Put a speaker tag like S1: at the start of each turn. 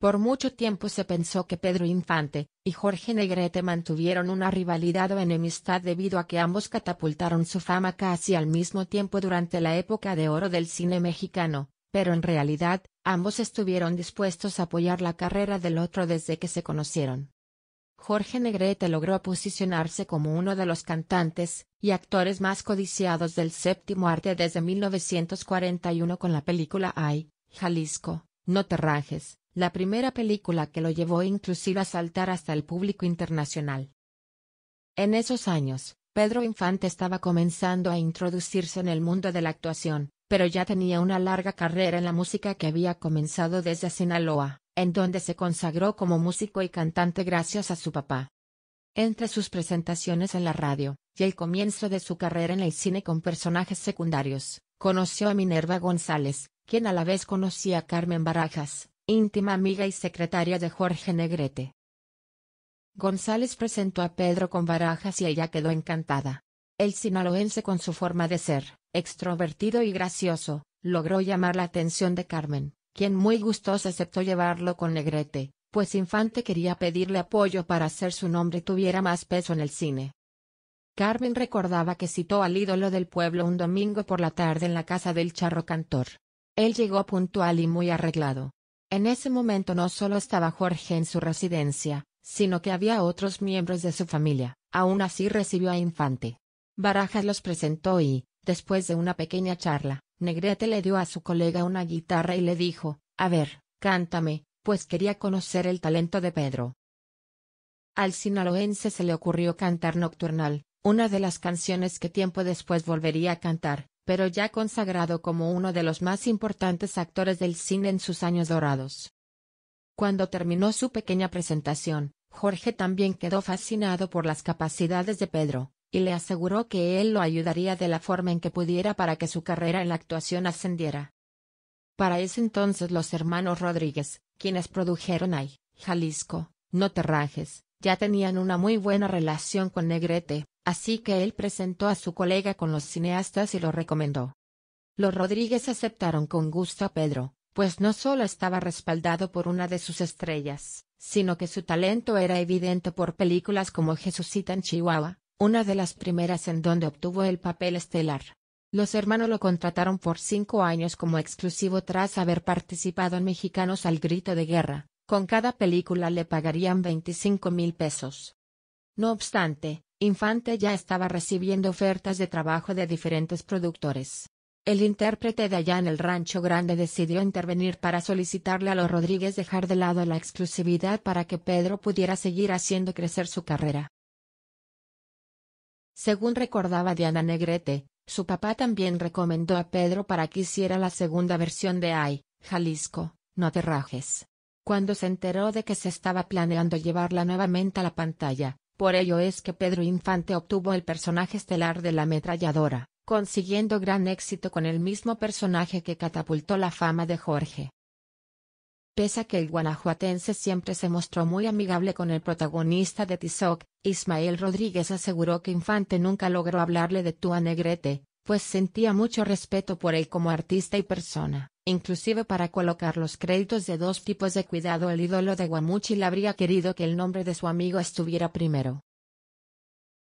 S1: Por mucho tiempo se pensó que Pedro Infante y Jorge Negrete mantuvieron una rivalidad o enemistad debido a que ambos catapultaron su fama casi al mismo tiempo durante la época de oro del cine mexicano, pero en realidad, ambos estuvieron dispuestos a apoyar la carrera del otro desde que se conocieron. Jorge Negrete logró posicionarse como uno de los cantantes y actores más codiciados del séptimo arte desde 1941 con la película Ay, Jalisco, No Te Rajes, la primera película que lo llevó inclusive a saltar hasta el público internacional. En esos años, Pedro Infante estaba comenzando a introducirse en el mundo de la actuación, pero ya tenía una larga carrera en la música que había comenzado desde Sinaloa, en donde se consagró como músico y cantante gracias a su papá. Entre sus presentaciones en la radio, y el comienzo de su carrera en el cine con personajes secundarios, conoció a Minerva González, quien a la vez conocía a Carmen Barajas, íntima amiga y secretaria de Jorge Negrete. González presentó a Pedro con barajas y ella quedó encantada. El sinaloense con su forma de ser, extrovertido y gracioso, logró llamar la atención de Carmen, quien muy gustosa aceptó llevarlo con Negrete, pues Infante quería pedirle apoyo para hacer su nombre tuviera más peso en el cine. Carmen recordaba que citó al ídolo del pueblo un domingo por la tarde en la casa del charro cantor. Él llegó puntual y muy arreglado, en ese momento no solo estaba Jorge en su residencia, sino que había otros miembros de su familia, aún así recibió a Infante. Barajas los presentó y, después de una pequeña charla, Negrete le dio a su colega una guitarra y le dijo, a ver, cántame, pues quería conocer el talento de Pedro. Al sinaloense se le ocurrió cantar Nocturnal, una de las canciones que tiempo después volvería a cantar, pero ya consagrado como uno de los más importantes actores del cine en sus años dorados. Cuando terminó su pequeña presentación, Jorge también quedó fascinado por las capacidades de Pedro, y le aseguró que él lo ayudaría de la forma en que pudiera para que su carrera en la actuación ascendiera. Para ese entonces los hermanos Rodríguez, quienes produjeron Ay, Jalisco, No Terrajes, ya tenían una muy buena relación con Negrete, Así que él presentó a su colega con los cineastas y lo recomendó. Los Rodríguez aceptaron con gusto a Pedro, pues no solo estaba respaldado por una de sus estrellas, sino que su talento era evidente por películas como Jesucita en Chihuahua, una de las primeras en donde obtuvo el papel estelar. Los hermanos lo contrataron por cinco años como exclusivo tras haber participado en Mexicanos al Grito de Guerra, con cada película le pagarían 25 mil pesos. No obstante, Infante ya estaba recibiendo ofertas de trabajo de diferentes productores. El intérprete de allá en el Rancho Grande decidió intervenir para solicitarle a los Rodríguez dejar de lado la exclusividad para que Pedro pudiera seguir haciendo crecer su carrera. Según recordaba Diana Negrete, su papá también recomendó a Pedro para que hiciera la segunda versión de Ay, Jalisco, no te rajes. Cuando se enteró de que se estaba planeando llevarla nuevamente a la pantalla, por ello es que Pedro Infante obtuvo el personaje estelar de la ametralladora, consiguiendo gran éxito con el mismo personaje que catapultó la fama de Jorge. Pese a que el guanajuatense siempre se mostró muy amigable con el protagonista de Tizoc, Ismael Rodríguez aseguró que Infante nunca logró hablarle de tú Negrete, pues sentía mucho respeto por él como artista y persona inclusive para colocar los créditos de dos tipos de cuidado el ídolo de Guamuchi le habría querido que el nombre de su amigo estuviera primero.